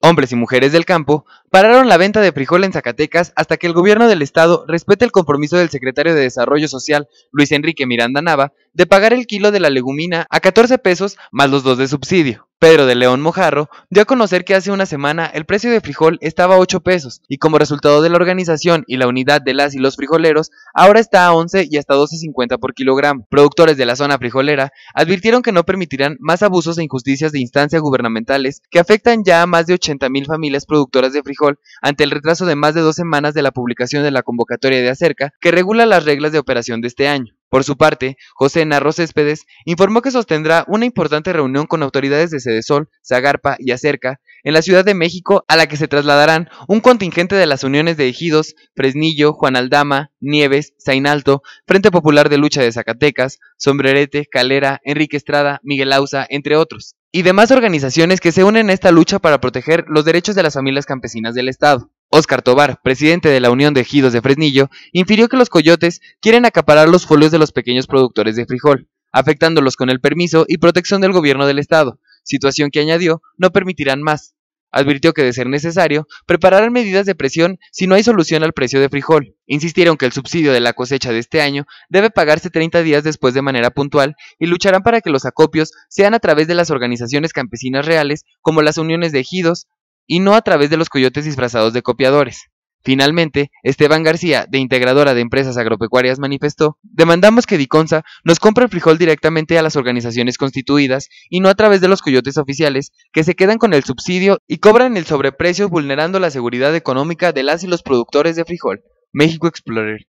Hombres y mujeres del campo pararon la venta de frijol en Zacatecas hasta que el gobierno del estado respete el compromiso del secretario de Desarrollo Social, Luis Enrique Miranda Nava, de pagar el kilo de la legumina a 14 pesos más los dos de subsidio. Pedro de León Mojarro dio a conocer que hace una semana el precio de frijol estaba a 8 pesos y como resultado de la organización y la unidad de las y los frijoleros, ahora está a 11 y hasta 12.50 por kilogramo. Productores de la zona frijolera advirtieron que no permitirán más abusos e injusticias de instancias gubernamentales que afectan ya a más de 80.000 familias productoras de frijol ante el retraso de más de dos semanas de la publicación de la convocatoria de Acerca que regula las reglas de operación de este año. Por su parte, José Narro Céspedes informó que sostendrá una importante reunión con autoridades de Cedesol, Zagarpa y Acerca en la Ciudad de México, a la que se trasladarán un contingente de las uniones de Ejidos, Fresnillo, Juan Aldama, Nieves, Zainalto, Frente Popular de Lucha de Zacatecas, Sombrerete, Calera, Enrique Estrada, Miguel Ausa, entre otros, y demás organizaciones que se unen a esta lucha para proteger los derechos de las familias campesinas del Estado. Óscar Tobar, presidente de la Unión de Ejidos de Fresnillo, infirió que los coyotes quieren acaparar los folios de los pequeños productores de frijol, afectándolos con el permiso y protección del gobierno del Estado, situación que añadió no permitirán más. Advirtió que de ser necesario, prepararán medidas de presión si no hay solución al precio de frijol. Insistieron que el subsidio de la cosecha de este año debe pagarse 30 días después de manera puntual y lucharán para que los acopios sean a través de las organizaciones campesinas reales como las uniones de ejidos, y no a través de los coyotes disfrazados de copiadores. Finalmente, Esteban García, de Integradora de Empresas Agropecuarias, manifestó, demandamos que Diconsa nos compre el frijol directamente a las organizaciones constituidas y no a través de los coyotes oficiales, que se quedan con el subsidio y cobran el sobreprecio vulnerando la seguridad económica de las y los productores de frijol. México Explorer.